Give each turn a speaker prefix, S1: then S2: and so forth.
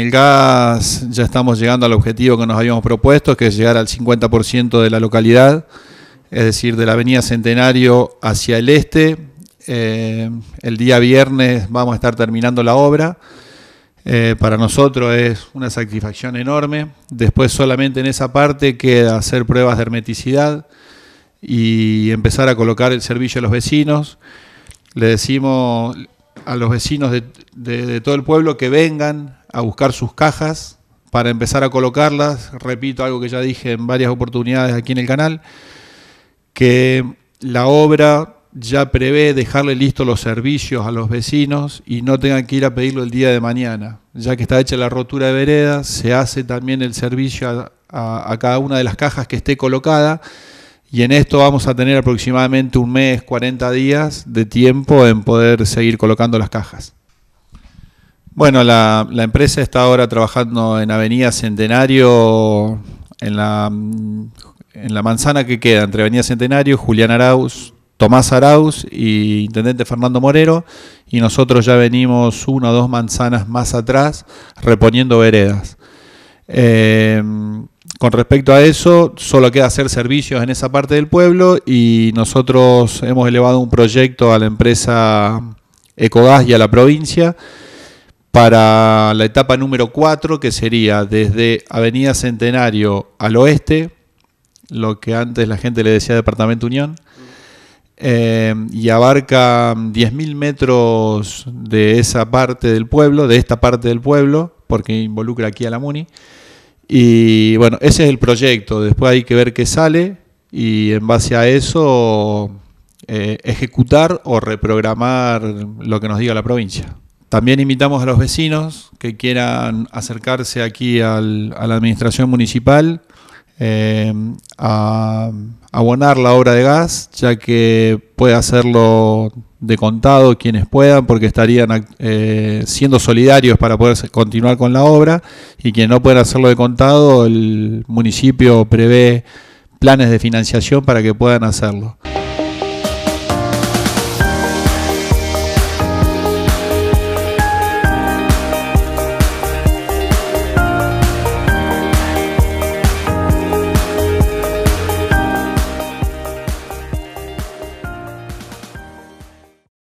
S1: el gas, ya estamos llegando al objetivo que nos habíamos propuesto, que es llegar al 50% de la localidad, es decir, de la avenida Centenario hacia el este. Eh, el día viernes vamos a estar terminando la obra. Eh, para nosotros es una satisfacción enorme. Después solamente en esa parte queda hacer pruebas de hermeticidad y empezar a colocar el servicio a los vecinos. Le decimos a los vecinos de, de todo el pueblo que vengan a buscar sus cajas para empezar a colocarlas. Repito algo que ya dije en varias oportunidades aquí en el canal, que la obra ya prevé dejarle listos los servicios a los vecinos y no tengan que ir a pedirlo el día de mañana. Ya que está hecha la rotura de vereda, se hace también el servicio a, a cada una de las cajas que esté colocada. Y en esto vamos a tener aproximadamente un mes, 40 días de tiempo en poder seguir colocando las cajas. Bueno, la, empresa está ahora trabajando en Avenida Centenario, mm, en la, manzana que queda entre Avenida Centenario, Julián Arauz, Tomás Arauz y Intendente Fernando Morero, y nosotros ya venimos una o dos manzanas más atrás reponiendo veredas. Eh, con respecto a eso, solo queda hacer servicios en esa parte del pueblo y nosotros hemos elevado un proyecto a la empresa Ecogas y a la provincia para la etapa número 4, que sería desde Avenida Centenario al oeste, lo que antes la gente le decía Departamento Unión, eh, y abarca 10.000 metros de esa parte del pueblo, de esta parte del pueblo, porque involucra aquí a la MUNI. Y bueno, ese es el proyecto, después hay que ver qué sale y en base a eso eh, ejecutar o reprogramar lo que nos diga la provincia. También invitamos a los vecinos que quieran acercarse aquí a la administración municipal eh, a abonar la obra de gas, ya que puede hacerlo de contado quienes puedan, porque estarían eh, siendo solidarios para poder continuar con la obra, y quien no pueda hacerlo de contado, el municipio prevé planes de financiación para que puedan hacerlo.